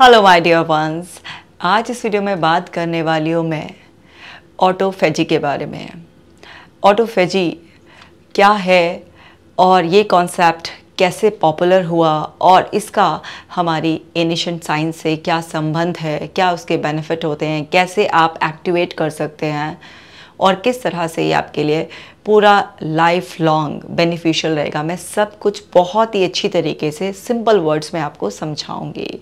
hello my dear ones आज इस video में बात करने वाली हूँ मैं ऑटोफेजी के बारे में ऑटोफेजी क्या है और ये कॉन्सेप्ट कैसे पॉपुलर हुआ और इसका हमारी एनिशन साइंस से क्या संबंध है क्या उसके बेनिफिट होते हैं कैसे आप एक्टिवेट कर सकते हैं और किस तरह से ये आपके लिए पूरा लाइफ लॉन्ग बेनिफिशियल रहेगा मैं सब कुछ बहुत ही अच्छी तरीके से सिंपल वर्ड्स में आपको समझाऊंगी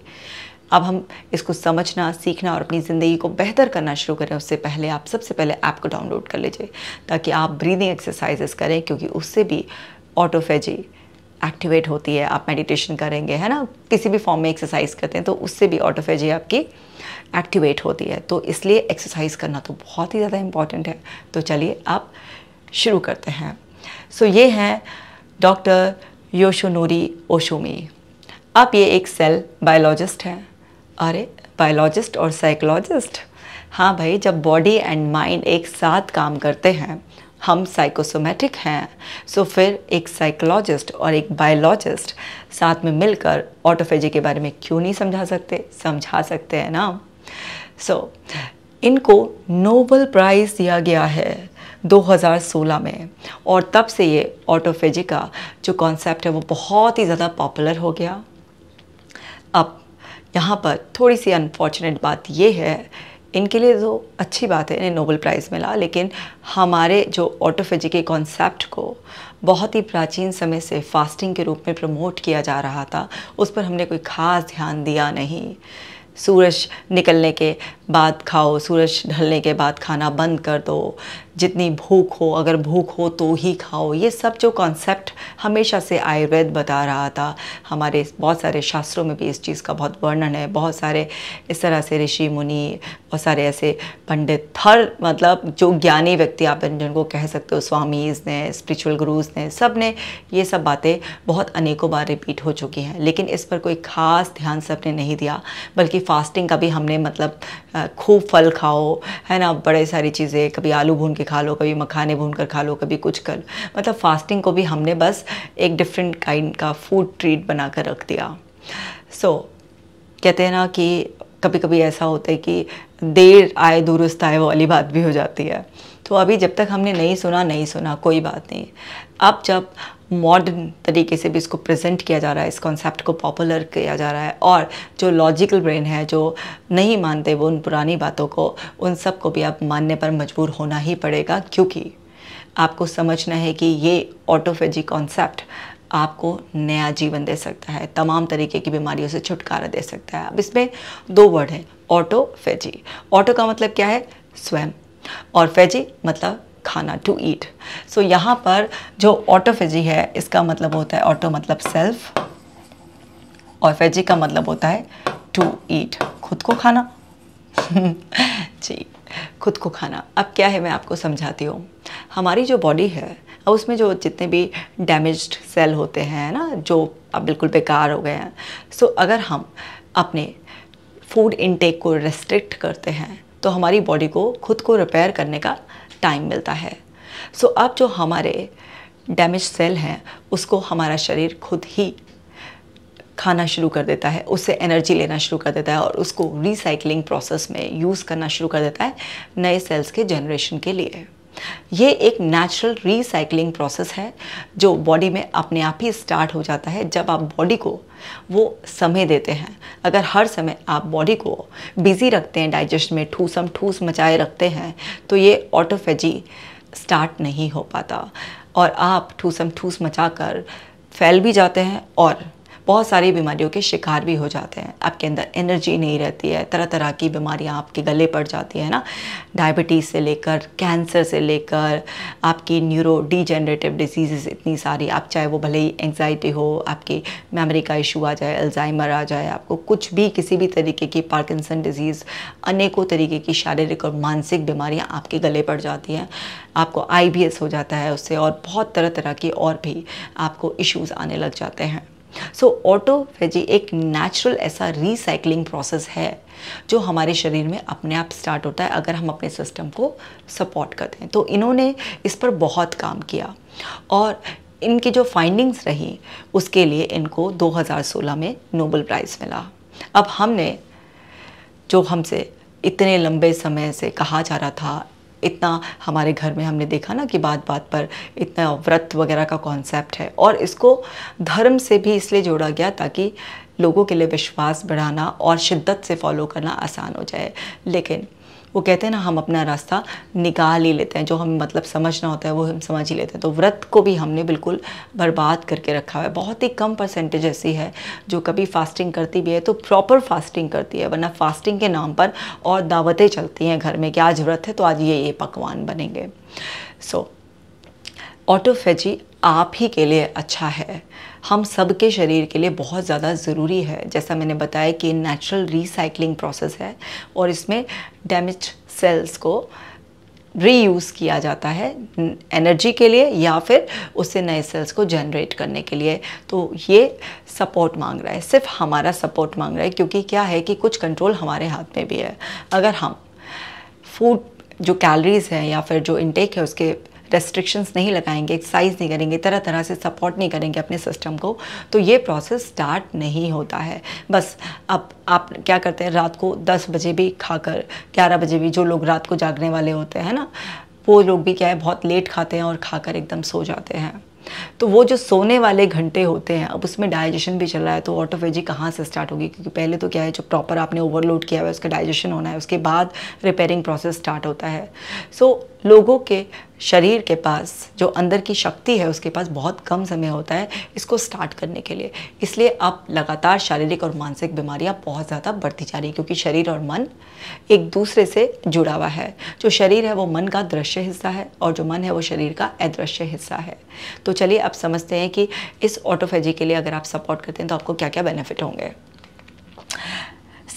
अब हम इसको समझना सीखना और अपनी ज़िंदगी को बेहतर करना शुरू करें उससे पहले आप सबसे पहले ऐप को डाउनलोड कर लीजिए ताकि आप ब्रीदिंग एक्सरसाइजेस करें क्योंकि उससे भी ऑटोफेजी एक्टिवेट होती है आप मेडिटेशन करेंगे है ना किसी भी फॉर्म में एक्सरसाइज करते हैं तो उससे भी ऑटोफेजी आपकी एक्टिवेट होती है तो इसलिए एक्सरसाइज करना तो बहुत ही ज़्यादा इम्पॉर्टेंट है तो चलिए आप शुरू करते हैं सो so, ये हैं डॉक्टर योशोनोरी ओशोमी आप ये एक सेल बायोलॉजिस्ट हैं अरे बायोलॉजिस्ट और साइकोलॉजिस्ट हाँ भाई जब बॉडी एंड माइंड एक साथ काम करते हैं हम साइकोसोमेटिक हैं सो फिर एक साइकोलॉजिस्ट और एक बायोलॉजिस्ट साथ में मिलकर ऑटोफेजी के बारे में क्यों नहीं समझा सकते समझा सकते हैं ना सो so, इनको नोबल प्राइज़ दिया गया है 2016 में और तब से ये ऑटोफेजी का जो कॉन्सेप्ट है वो बहुत ही ज़्यादा पॉपुलर हो गया अब यहाँ पर थोड़ी सी अनफॉर्चुनेट बात ये है इनके लिए तो अच्छी बात है इन्हें नोबल प्राइज़ मिला लेकिन हमारे जो ऑटोफिजी के कॉन्सेप्ट को बहुत ही प्राचीन समय से फास्टिंग के रूप में प्रमोट किया जा रहा था उस पर हमने कोई ख़ास ध्यान दिया नहीं सूरज निकलने के बाद खाओ सूरज ढलने के बाद खाना बंद कर दो जितनी भूख हो अगर भूख हो तो ही खाओ ये सब जो कॉन्सेप्ट हमेशा से आयुर्वेद बता रहा था हमारे बहुत सारे शास्त्रों में भी इस चीज़ का बहुत वर्णन है बहुत सारे इस तरह से ऋषि मुनि बहुत सारे ऐसे पंडित हर मतलब जो ज्ञानी व्यक्ति आप जिनको कह सकते हो स्वामीज़ ने स्पिरिचुअल गुरुज़ ने सब ने ये सब बातें बहुत अनेकों बार रिपीट हो चुकी हैं लेकिन इस पर कोई ख़ास ध्यान सबने नहीं दिया बल्कि फास्टिंग का भी हमने मतलब खूब फल खाओ है ना बड़े सारी चीज़ें कभी आलू भून के के खा लो कभी मखाने भून कर खा लो कभी कुछ कर मतलब फास्टिंग को भी हमने बस एक डिफरेंट काइंड का फूड ट्रीट बना कर रख दिया सो so, कहते हैं ना कि कभी कभी ऐसा होता है कि देर आए दुरुस्त आए वो वाली बात भी हो जाती है तो अभी जब तक हमने नहीं सुना नहीं सुना कोई बात नहीं अब जब मॉडर्न तरीके से भी इसको प्रेजेंट किया जा रहा है इस कॉन्सेप्ट को पॉपुलर किया जा रहा है और जो लॉजिकल ब्रेन है जो नहीं मानते वो उन पुरानी बातों को उन सब को भी आप मानने पर मजबूर होना ही पड़ेगा क्योंकि आपको समझना है कि ये ऑटोफेजी कॉन्सेप्ट आपको नया जीवन दे सकता है तमाम तरीके की बीमारियों से छुटकारा दे सकता है अब इसमें दो वर्ड है ऑटोफेजी ऑटो का मतलब क्या है स्वयं और फेजी मतलब खाना टू ईट सो यहाँ पर जो ऑटोफेजी है इसका मतलब होता है ऑटो मतलब सेल्फ और फेजी का मतलब होता है टू ईट खुद को खाना जी खुद को खाना अब क्या है मैं आपको समझाती हूँ हमारी जो बॉडी है उसमें जो जितने भी डैमेज्ड सेल होते हैं ना जो अब बिल्कुल बेकार हो गए हैं सो so, अगर हम अपने फूड इनटेक को रेस्ट्रिक्ट करते हैं तो हमारी बॉडी को खुद को रिपेयर करने का टाइम मिलता है सो so, अब जो हमारे डैमेज सेल हैं उसको हमारा शरीर खुद ही खाना शुरू कर देता है उससे एनर्जी लेना शुरू कर देता है और उसको रिसाइकलिंग प्रोसेस में यूज़ करना शुरू कर देता है नए सेल्स के जनरेशन के लिए ये एक नेचुरल रिसाइकलिंग प्रोसेस है जो बॉडी में अपने आप ही स्टार्ट हो जाता है जब आप बॉडी को वो समय देते हैं अगर हर समय आप बॉडी को बिज़ी रखते हैं डाइजेशन में ठूसम ठूस मचाए रखते हैं तो ये ऑटोफेजी स्टार्ट नहीं हो पाता और आप ठूसम ठूस मचा कर फैल भी जाते हैं और बहुत सारी बीमारियों के शिकार भी हो जाते हैं आपके अंदर एनर्जी नहीं रहती है तरह तरह की बीमारियाँ आपके गले पड़ जाती है ना डायबिटीज़ से लेकर कैंसर से लेकर आपकी न्यूरो डिजेनरेटिव डिजीज़ इतनी सारी आप चाहे वो भले ही एंगजाइटी हो आपकी मेमोरी का इशू आ जाए अल्जाइमर आ जाए आपको कुछ भी किसी भी तरीके की पार्किंसन डिजीज़ अनेकों तरीके की शारीरिक और मानसिक बीमारियाँ आपके गले पड़ जाती हैं आपको आई हो जाता है उससे और बहुत तरह तरह की और भी आपको इश्यूज़ आने लग जाते हैं सो so, ऑटोफेजी एक नेचुरल ऐसा रिसाइकलिंग प्रोसेस है जो हमारे शरीर में अपने आप स्टार्ट होता है अगर हम अपने सिस्टम को सपोर्ट करते हैं तो इन्होंने इस पर बहुत काम किया और इनकी जो फाइंडिंग्स रही उसके लिए इनको 2016 में नोबल प्राइज़ मिला अब हमने जो हमसे इतने लंबे समय से कहा जा रहा था इतना हमारे घर में हमने देखा ना कि बात बात पर इतना व्रत वगैरह का कॉन्सेप्ट है और इसको धर्म से भी इसलिए जोड़ा गया ताकि लोगों के लिए विश्वास बढ़ाना और शिद्दत से फॉलो करना आसान हो जाए लेकिन वो कहते हैं ना हम अपना रास्ता निकाल ही लेते हैं जो हम मतलब समझना होता है वो हम समझ ही लेते हैं तो व्रत को भी हमने बिल्कुल बर्बाद करके रखा हुआ है बहुत ही कम परसेंटेज ऐसी है जो कभी फास्टिंग करती भी है तो प्रॉपर फास्टिंग करती है वरना फास्टिंग के नाम पर और दावतें चलती हैं घर में कि आज व्रत है तो आज ये ये पकवान बनेंगे सो so, ऑटोफेजी आप ही के लिए अच्छा है हम सबके शरीर के लिए बहुत ज़्यादा ज़रूरी है जैसा मैंने बताया कि नेचुरल रिसाइकलिंग प्रोसेस है और इसमें डैमेज सेल्स को रीयूज़ किया जाता है एनर्जी के लिए या फिर उससे नए सेल्स को जनरेट करने के लिए तो ये सपोर्ट मांग रहा है सिर्फ हमारा सपोर्ट मांग रहा है क्योंकि क्या है कि कुछ कंट्रोल हमारे हाथ में भी है अगर हम फूड जो कैलरीज हैं या फिर जो इनटेक है उसके रेस्ट्रिक्शंस नहीं लगाएंगे एक्सरसाइज नहीं करेंगे तरह तरह से सपोर्ट नहीं करेंगे अपने सिस्टम को तो ये प्रोसेस स्टार्ट नहीं होता है बस अब आप क्या करते हैं रात को दस बजे भी खाकर ग्यारह बजे भी जो लोग रात को जागने वाले होते हैं ना वो लोग भी क्या है बहुत लेट खाते हैं और खाकर एकदम सो जाते हैं तो वो जो सोने वाले घंटे होते हैं अब उसमें डाइजेशन भी चल रहा है तो ऑटोफेजी कहाँ से स्टार्ट होगी क्योंकि पहले तो क्या है जो प्रॉपर आपने ओवरलोड किया हुआ है उसका डाइजेशन होना है उसके बाद रिपेयरिंग प्रोसेस स्टार्ट होता है सो so, लोगों के शरीर के पास जो अंदर की शक्ति है उसके पास बहुत कम समय होता है इसको स्टार्ट करने के लिए इसलिए अब लगातार शारीरिक और मानसिक बीमारियां बहुत ज़्यादा बढ़ती जा रही हैं क्योंकि शरीर और मन एक दूसरे से जुड़ा हुआ है जो शरीर है वो मन का दृश्य हिस्सा है और जो मन है वो शरीर का अदृश्य हिस्सा है तो चलिए अब समझते हैं कि इस ऑटोफेजी के लिए अगर आप सपोर्ट करते हैं तो आपको क्या क्या बेनिफिट होंगे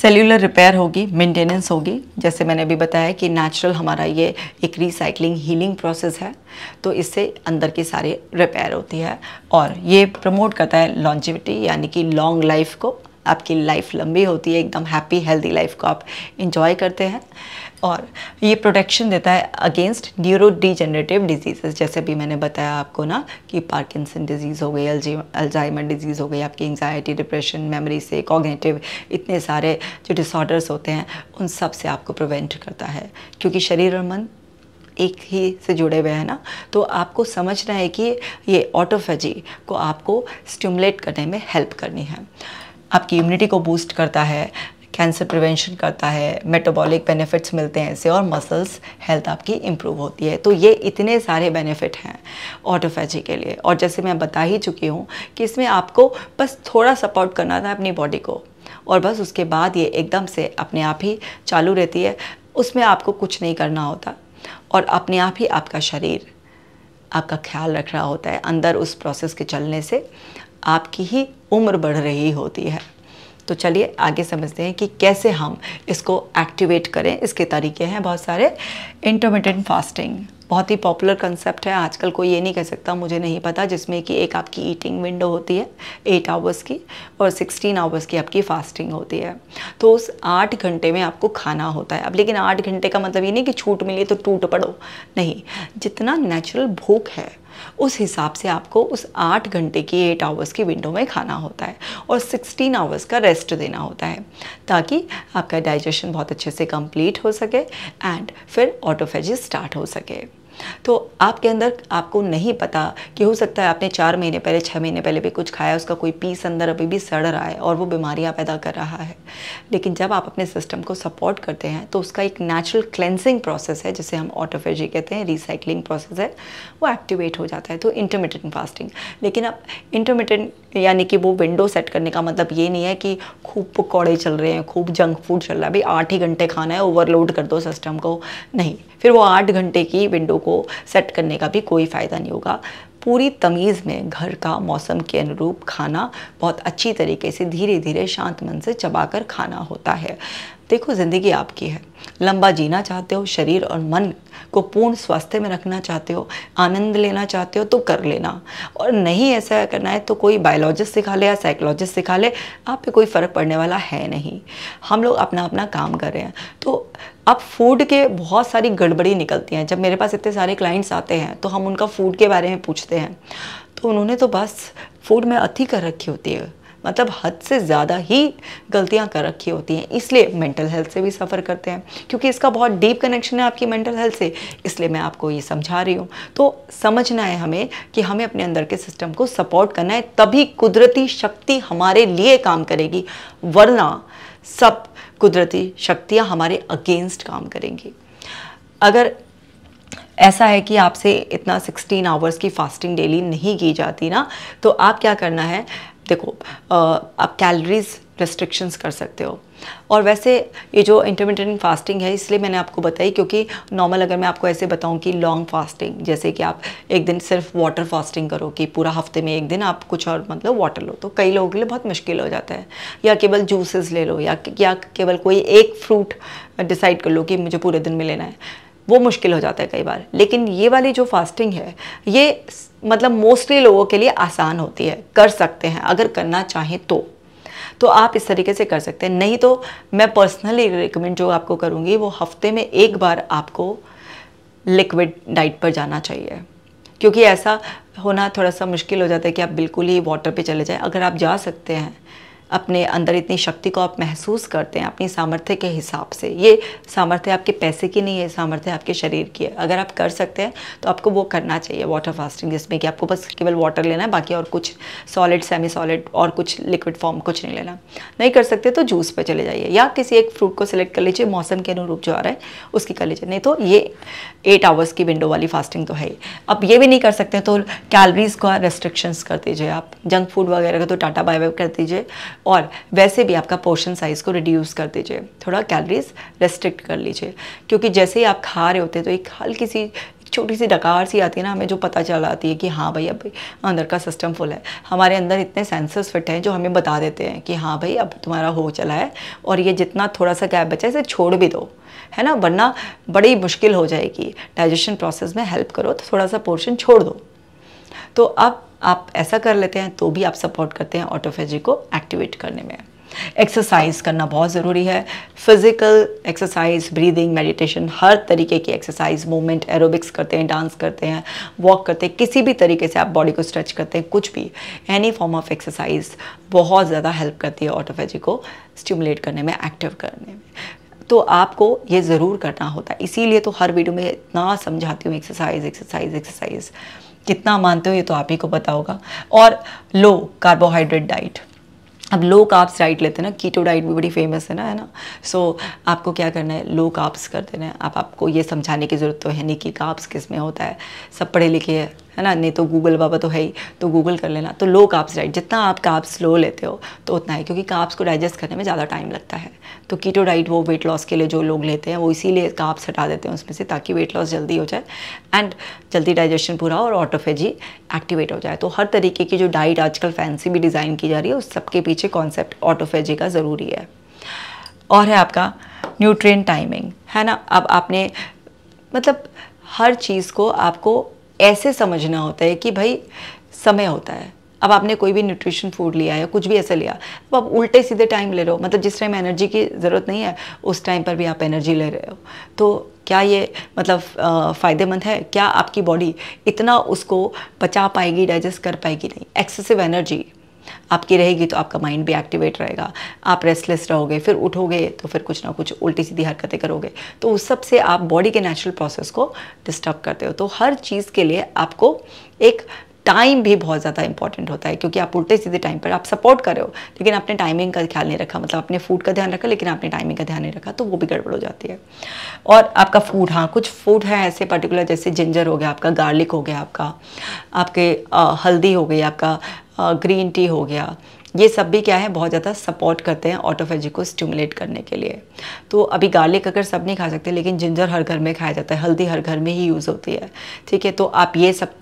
सेल्यूलर रिपेयर होगी मेंटेनेंस होगी जैसे मैंने अभी बताया कि नेचुरल हमारा ये एक रिसाइकलिंग हीलिंग प्रोसेस है तो इससे अंदर की सारी रिपेयर होती है और ये प्रमोट करता है लॉन्जिविटी यानी कि लॉन्ग लाइफ को आपकी लाइफ लंबी होती है एकदम हैप्पी हेल्दी लाइफ को आप इंजॉय करते हैं और ये प्रोटेक्शन देता है अगेंस्ट न्यूरो डिजेनरेटिव डिजीजेस जैसे भी मैंने बताया आपको ना कि पार्किंसन डिजीज़ हो गई अल्जाइमर डिजीज़ हो गई आपकी एंगजाइटी डिप्रेशन मेमोरी से कॉग्नेटिव इतने सारे जो डिसऑर्डर्स होते हैं उन सब से आपको प्रिवेंट करता है क्योंकि शरीर और मन एक ही से जुड़े हुए हैं ना तो आपको समझना है कि ये ऑटोफेजी को आपको स्टिमुलेट करने में हेल्प करनी है आपकी इम्यूनिटी को बूस्ट करता है कैंसर प्रिवेंशन करता है मेटाबॉलिक बेनिफिट्स मिलते हैं इससे और मसल्स हेल्थ आपकी इम्प्रूव होती है तो ये इतने सारे बेनिफिट हैं ऑटोफेजी के लिए और जैसे मैं बता ही चुकी हूँ कि इसमें आपको बस थोड़ा सपोर्ट करना था अपनी बॉडी को और बस उसके बाद ये एकदम से अपने आप ही चालू रहती है उसमें आपको कुछ नहीं करना होता और अपने आप ही आपका शरीर आपका ख्याल रख रहा होता है अंदर उस प्रोसेस के चलने से आपकी ही उम्र बढ़ रही होती है तो चलिए आगे समझते हैं कि कैसे हम इसको एक्टिवेट करें इसके तरीके हैं बहुत सारे इंटरमीडियंट फास्टिंग बहुत ही पॉपुलर कंसेप्ट है आजकल कोई ये नहीं कह सकता मुझे नहीं पता जिसमें कि एक आपकी ईटिंग विंडो होती है एट आवर्स की और सिक्सटीन आवर्स की आपकी फास्टिंग होती है तो उस आठ घंटे में आपको खाना होता है अब लेकिन आठ घंटे का मतलब ये नहीं कि छूट मिली तो टूट पड़ो नहीं जितना नेचुरल भूख है उस हिसाब से आपको उस आठ घंटे की एट आवर्स की विंडो में खाना होता है और सिक्सटीन आवर्स का रेस्ट देना होता है ताकि आपका डाइजेशन बहुत अच्छे से कंप्लीट हो सके एंड फिर ऑटोफेजिस स्टार्ट हो सके तो आपके अंदर आपको नहीं पता कि हो सकता है आपने चार महीने पहले छः महीने पहले भी कुछ खाया उसका कोई पीस अंदर अभी भी सड़ रहा है और वो बीमारियाँ पैदा कर रहा है लेकिन जब आप अपने सिस्टम को सपोर्ट करते हैं तो उसका एक नेचुरल क्लेंसिंग प्रोसेस है जिसे हम ऑटोफेजी कहते हैं रिसाइकलिंग प्रोसेस है वो एक्टिवेट हो जाता है तो इंटरमीडियंट फास्टिंग लेकिन अब इंटरमीडियंट यानी कि वो विंडो सेट करने का मतलब ये नहीं है कि खूब पकौड़े चल रहे हैं खूब जंक फूड चल रहा है भाई आठ ही घंटे खाना है ओवरलोड कर दो सिस्टम को नहीं फिर वो आठ घंटे की विंडो को सेट करने का भी कोई फ़ायदा नहीं होगा पूरी तमीज़ में घर का मौसम के अनुरूप खाना बहुत अच्छी तरीके से धीरे धीरे शांत मन से चबाकर खाना होता है देखो ज़िंदगी आपकी है लंबा जीना चाहते हो शरीर और मन को पूर्ण स्वास्थ्य में रखना चाहते हो आनंद लेना चाहते हो तो कर लेना और नहीं ऐसा करना है तो कोई बायोलॉजिस्ट सिखा ले या साइकोलॉजिस्ट सिखा ले आप पे कोई फ़र्क पड़ने वाला है नहीं हम लोग अपना अपना काम कर रहे हैं तो अब फूड के बहुत सारी गड़बड़ी निकलती हैं जब मेरे पास इतने सारे क्लाइंट्स आते हैं तो हम उनका फूड के बारे में पूछते हैं तो उन्होंने तो बस फूड में अति कर रखी होती है मतलब हद से ज़्यादा ही गलतियाँ कर रखी होती हैं इसलिए मेंटल हेल्थ से भी सफ़र करते हैं क्योंकि इसका बहुत डीप कनेक्शन है आपकी मेंटल हेल्थ से इसलिए मैं आपको ये समझा रही हूँ तो समझना है हमें कि हमें अपने अंदर के सिस्टम को सपोर्ट करना है तभी कुदरती शक्ति हमारे लिए काम करेगी वरना सब कुदरती शक्तियाँ हमारे अगेंस्ट काम करेंगी अगर ऐसा है कि आपसे इतना 16 आवर्स की फास्टिंग डेली नहीं की जाती ना तो आप क्या करना है देखो आप कैलरीज रेस्ट्रिक्शंस कर सकते हो और वैसे ये जो इंटरमीडियट फास्टिंग है इसलिए मैंने आपको बताई क्योंकि नॉर्मल अगर मैं आपको ऐसे बताऊं कि लॉन्ग फास्टिंग जैसे कि आप एक दिन सिर्फ वाटर फास्टिंग करो कि पूरा हफ्ते में एक दिन आप कुछ और मतलब वाटर लो तो कई लोगों के लिए बहुत मुश्किल हो जाता है या केवल जूसेस ले लो या या केवल कोई एक फ्रूट डिसाइड कर लो कि मुझे पूरे दिन में लेना है वो मुश्किल हो जाता है कई बार लेकिन ये वाली जो फास्टिंग है ये मतलब मोस्टली लोगों के लिए आसान होती है कर सकते हैं अगर करना चाहें तो तो आप इस तरीके से कर सकते हैं नहीं तो मैं पर्सनली रिकमेंड जो आपको करूँगी वो हफ्ते में एक बार आपको लिक्विड डाइट पर जाना चाहिए क्योंकि ऐसा होना थोड़ा सा मुश्किल हो जाता है कि आप बिल्कुल ही वाटर पे चले जाएं अगर आप जा सकते हैं अपने अंदर इतनी शक्ति को आप महसूस करते हैं अपनी सामर्थ्य के हिसाब से ये सामर्थ्य आपके पैसे की नहीं है सामर्थ्य आपके शरीर की है अगर आप कर सकते हैं तो आपको वो करना चाहिए वाटर फास्टिंग जिसमें कि आपको बस केवल वाटर लेना है बाकी और कुछ सॉलिड सेमी सॉलिड और कुछ लिक्विड फॉर्म कुछ नहीं लेना नहीं कर सकते तो जूस पर चले जाइए या किसी एक फ्रूट को सिलेक्ट कर लीजिए मौसम के अनुरूप जो आ रहा है उसकी कर लीजिए नहीं तो ये एट आवर्स की विंडो वाली फास्टिंग तो है ही अब ये भी नहीं कर सकते तो कैलरीज का रेस्ट्रिक्शंस कर दीजिए आप जंक फूड वगैरह का तो टाटा बाय बाय कर दीजिए और वैसे भी आपका पोर्शन साइज़ को रिड्यूस कर दीजिए थोड़ा कैलरीज रेस्ट्रिक्ट कर लीजिए क्योंकि जैसे ही आप खा रहे होते हैं तो एक हल्की सी छोटी सी डकार सी आती है ना हमें जो पता चल आती है कि हाँ भाई अब अंदर का सिस्टम फुल है हमारे अंदर इतने सेंसर्स फिट हैं जो हमें बता देते हैं कि हाँ भाई अब तुम्हारा हो चला है और ये जितना थोड़ा सा गैप बचा है इसे छोड़ भी दो है ना वरना बड़ी मुश्किल हो जाएगी डाइजेशन प्रोसेस में हेल्प करो तो थोड़ा सा पोर्शन छोड़ दो तो अब आप ऐसा कर लेते हैं तो भी आप सपोर्ट करते हैं ऑटोफेजी को एक्टिवेट करने में एक्सरसाइज करना बहुत ज़रूरी है फिजिकल एक्सरसाइज ब्रीदिंग मेडिटेशन हर तरीके की एक्सरसाइज मूवमेंट एरोबिक्स करते हैं डांस करते हैं वॉक करते हैं किसी भी तरीके से आप बॉडी को स्ट्रेच करते हैं कुछ भी एनी फॉर्म ऑफ एक्सरसाइज बहुत ज़्यादा हेल्प करती है ऑटोफेजी को स्टिमुलेट करने में एक्टिव करने में तो आपको ये ज़रूर करना होता है इसीलिए तो हर वीडियो में इतना समझाती हूँ एक्सरसाइज एक्सरसाइज एक्सरसाइज कितना मानते हो ये तो आप ही को पता होगा और लो कार्बोहाइड्रेट डाइट अब लो काप्स डाइट लेते हैं ना कीटो डाइट भी बड़ी फेमस है ना है ना सो so, आपको क्या करना है लो काप्स कर देना है आप आपको ये समझाने की ज़रूरत तो है नहीं कि काप्स किस में होता है सब पढ़े लिखे है ना नहीं तो गूगल बाबा तो है ही तो गूगल कर लेना तो लो काप्स डाइट जितना आप काप्स लो लेते हो तो उतना है क्योंकि काप्स को डाइजेस्ट करने में ज़्यादा टाइम लगता है तो कीटो डाइट वो वेट लॉस के लिए जो लोग लेते हैं वो इसीलिए काप्स हटा देते हैं उसमें से ताकि वेट लॉस जल्दी हो जाए एंड जल्दी डाइजेशन पूरा और ऑटोफेजी एक्टिवेट हो जाए तो हर तरीके की जो डाइट आजकल फैंसी भी डिज़ाइन की जा रही है उस सबके पीछे कॉन्सेप्ट ऑटोफेजी का ज़रूरी है और है आपका न्यूट्रिएंट टाइमिंग है ना अब आपने मतलब हर चीज़ को आपको ऐसे समझना होता है कि भाई समय होता है अब आपने कोई भी न्यूट्रिशन फूड लिया या कुछ भी ऐसा लिया अब आप उल्टे सीधे टाइम ले रहे हो मतलब जिस टाइम एनर्जी की ज़रूरत नहीं है उस टाइम पर भी आप एनर्जी ले रहे हो तो क्या ये मतलब फ़ायदेमंद है क्या आपकी बॉडी इतना उसको बचा पाएगी डाइजेस्ट कर पाएगी नहीं एक्सेसिव एनर्जी आपकी रहेगी तो आपका माइंड भी एक्टिवेट रहेगा आप रेस्टलेस रहोगे फिर उठोगे तो फिर कुछ ना कुछ उल्टी सीधी हरकतें करोगे तो उस सब से आप बॉडी के नेचुरल प्रोसेस को डिस्टर्ब करते हो तो हर चीज़ के लिए आपको एक टाइम भी बहुत ज़्यादा इंपॉर्टेंट होता है क्योंकि आप उल्टे सीधे टाइम पर आप सपोर्ट कर रहे हो लेकिन आपने टाइमिंग का ख्याल नहीं रखा मतलब आपने फूड का ध्यान रखा लेकिन आपने टाइमिंग का ध्यान नहीं रखा तो वो भी गड़बड़ हो जाती है और आपका फूड हाँ कुछ फूड है ऐसे पर्टिकुलर जैसे जिंजर हो गया आपका गार्लिक हो गया आपका आपके आ, हल्दी हो गई आपका आ, ग्रीन टी हो गया ये सब भी क्या है बहुत ज़्यादा सपोर्ट करते हैं ऑटोफेजी को स्टिमुलेट करने के लिए तो अभी गार्लिक अगर सब नहीं खा सकते लेकिन जिंजर हर घर में खाया जाता है हल्दी हर घर में ही यूज़ होती है ठीक है तो आप ये सब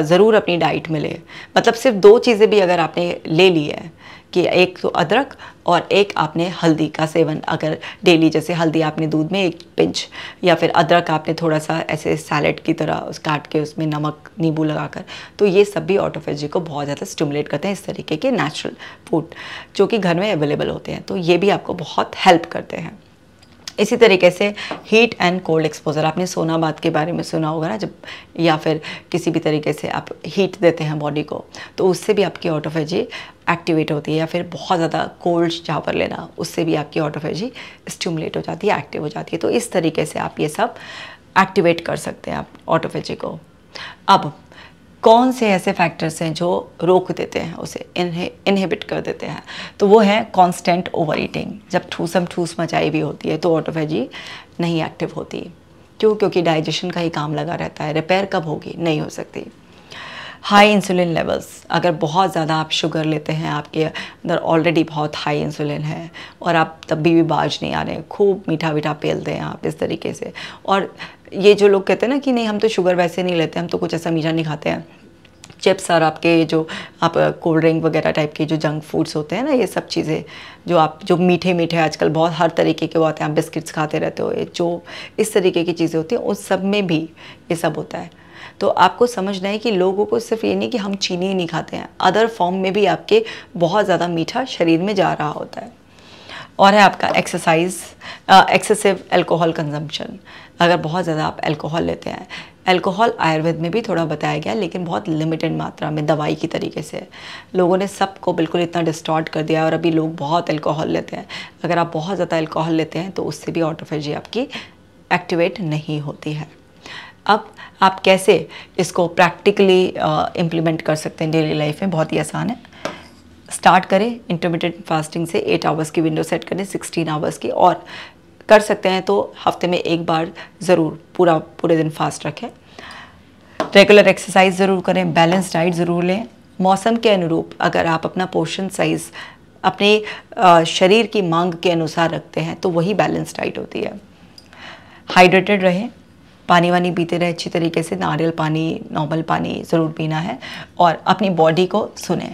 ज़रूर अपनी डाइट में ले मतलब सिर्फ दो चीज़ें भी अगर आपने ले ली है कि एक तो अदरक और एक आपने हल्दी का सेवन अगर डेली जैसे हल्दी आपने दूध में एक पिंच या फिर अदरक आपने थोड़ा सा ऐसे सैलड की तरह उस काट के उसमें नमक नींबू लगाकर तो ये सब भी ऑटोफेजी को बहुत ज़्यादा स्टिमुलेट करते हैं इस तरीके के नेचुरल फूड जो कि घर में अवेलेबल होते हैं तो ये भी आपको बहुत हेल्प करते हैं इसी तरीके से हीट एंड कोल्ड एक्सपोजर आपने सोना बात के बारे में सुना होगा ना जब या फिर किसी भी तरीके से आप हीट देते हैं बॉडी को तो उससे भी आपकी ऑटोफेजी एक्टिवेट होती है या फिर बहुत ज़्यादा कोल्ड जहाँ पर लेना उससे भी आपकी ऑटोफेजी स्टिमुलेट हो जाती है एक्टिव हो जाती है तो इस तरीके से आप ये सब एक्टिवेट कर सकते हैं आप ऑटोफेजी को अब कौन से ऐसे फैक्टर्स हैं जो रोक देते हैं उसे इनहिबिट कर देते हैं तो वो है कॉन्स्टेंट ओवर ईटिंग जब ठूसम ठूस मचाई भी होती है तो ऑटोफेजी नहीं एक्टिव होती क्यों क्योंकि डाइजेशन का ही काम लगा रहता है रिपेयर कब होगी नहीं हो सकती हाई इंसुलिन लेवल्स अगर बहुत ज़्यादा आप शुगर लेते हैं आपके अंदर ऑलरेडी बहुत हाई इंसुलिन है और आप तब भी, भी बाज नहीं आ रहे खूब मीठा मीठा पेलते हैं आप इस तरीके से और ये जो लोग कहते हैं ना कि नहीं हम तो शुगर वैसे नहीं लेते हम तो कुछ ऐसा मीठा नहीं खाते हैं चिप्स और आपके जो आप कोल्ड uh, ड्रिंक वगैरह टाइप के जो जंक फूड्स होते हैं ना ये सब चीज़ें जो आप जो मीठे मीठे आजकल बहुत हर तरीके के वो आते हैं आप बिस्किट्स खाते रहते हो जो इस तरीके की चीज़ें होती हैं उस सब में भी ये सब होता है तो आपको समझना है कि लोगों को सिर्फ ये नहीं कि हम चीनी ही नहीं खाते हैं अदर फॉर्म में भी आपके बहुत ज़्यादा मीठा शरीर में जा रहा होता है और है आपका एक्सरसाइज एक्सेसिव एल्कोहल कंजम्पशन अगर बहुत ज़्यादा आप अल्कोहल लेते हैं अल्कोहल आयुर्वेद में भी थोड़ा बताया गया लेकिन बहुत लिमिटेड मात्रा में दवाई की तरीके से लोगों ने सबको बिल्कुल इतना डिस्टॉर्ट कर दिया और अभी लोग बहुत अल्कोहल लेते हैं अगर आप बहुत ज़्यादा अल्कोहल लेते हैं तो उससे भी ऑटोफेजी आपकी एक्टिवेट नहीं होती है अब आप कैसे इसको प्रैक्टिकली इम्प्लीमेंट कर सकते हैं डेली लाइफ में बहुत ही आसान है स्टार्ट करें इंटरमीडिएट फास्टिंग से एट आवर्स की विंडो सेट करें सिक्सटीन आवर्स की और कर सकते हैं तो हफ्ते में एक बार ज़रूर पूरा पूरे दिन फास्ट रखें रेगुलर एक्सरसाइज ज़रूर करें बैलेंस डाइट ज़रूर लें मौसम के अनुरूप अगर आप अपना पोर्शन साइज़ अपने शरीर की मांग के अनुसार रखते हैं तो वही बैलेंस डाइट होती है हाइड्रेटेड रहें पानी वानी पीते रहे अच्छी तरीके से नारियल पानी नॉर्मल पानी ज़रूर पीना है और अपनी बॉडी को सुने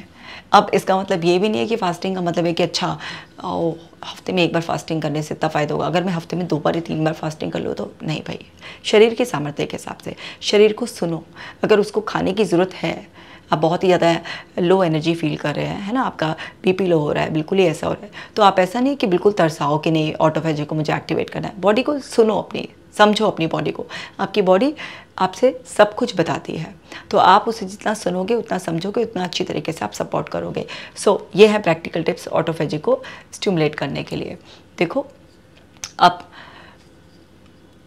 अब इसका मतलब ये भी नहीं है कि फास्टिंग का मतलब है कि अच्छा ओ, हफ्ते में एक बार फास्टिंग करने से इतना फ़ायदा होगा अगर मैं हफ्ते में दो बार या तीन बार फास्टिंग कर लूँ तो नहीं भाई शरीर के सामर्थ्य के हिसाब से शरीर को सुनो अगर उसको खाने की ज़रूरत है आप बहुत ही ज़्यादा लो एनर्जी फील कर रहे हैं है ना आपका बीपी लो हो रहा है बिल्कुल ही ऐसा हो रहा है तो आप ऐसा नहीं कि बिल्कुल तरसाओ कि नहीं ऑटोफेजी को मुझे एक्टिवेट करना है बॉडी को सुनो अपनी समझो अपनी बॉडी को आपकी बॉडी आपसे सब कुछ बताती है तो आप उसे जितना सुनोगे उतना समझोगे उतना अच्छी तरीके से आप सपोर्ट करोगे सो so, ये है प्रैक्टिकल टिप्स ऑटोफेजी को स्टिमुलेट करने के लिए देखो आप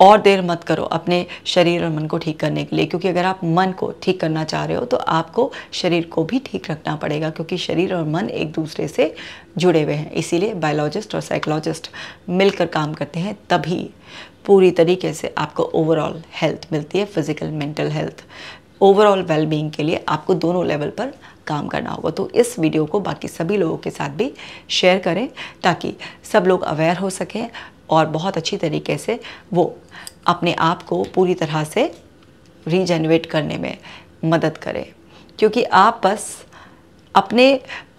और देर मत करो अपने शरीर और मन को ठीक करने के लिए क्योंकि अगर आप मन को ठीक करना चाह रहे हो तो आपको शरीर को भी ठीक रखना पड़ेगा क्योंकि शरीर और मन एक दूसरे से जुड़े हुए हैं इसीलिए बायोलॉजिस्ट और साइकोलॉजिस्ट मिलकर काम करते हैं तभी पूरी तरीके से आपको ओवरऑल हेल्थ मिलती है physical mental health overall wellbeing के लिए आपको दोनों लेवल पर काम करना होगा तो इस वीडियो को बाकी सभी लोगों के साथ भी शेयर करें ताकि सब लोग अवेयर हो सकें और बहुत अच्छी तरीके से वो अपने आप को पूरी तरह से रीजनरेट करने में मदद करें क्योंकि आप बस अपने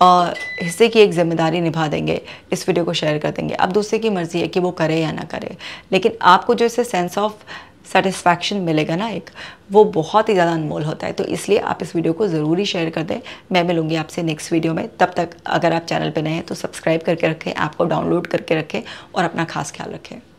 हिस्से की एक जिम्मेदारी निभा देंगे इस वीडियो को शेयर कर देंगे अब दूसरे की मर्ज़ी है कि वो करे या ना करे लेकिन आपको जो इससे सेंस ऑफ सेटिस्फैक्शन मिलेगा ना एक वो बहुत ही ज़्यादा अनमोल होता है तो इसलिए आप इस वीडियो को ज़रूरी शेयर कर दें मैं मिलूंगी आपसे नेक्स्ट वीडियो में तब तक अगर आप चैनल पर नए हैं तो सब्सक्राइब करके रखें ऐप को डाउनलोड करके रखें और अपना खास ख्याल रखें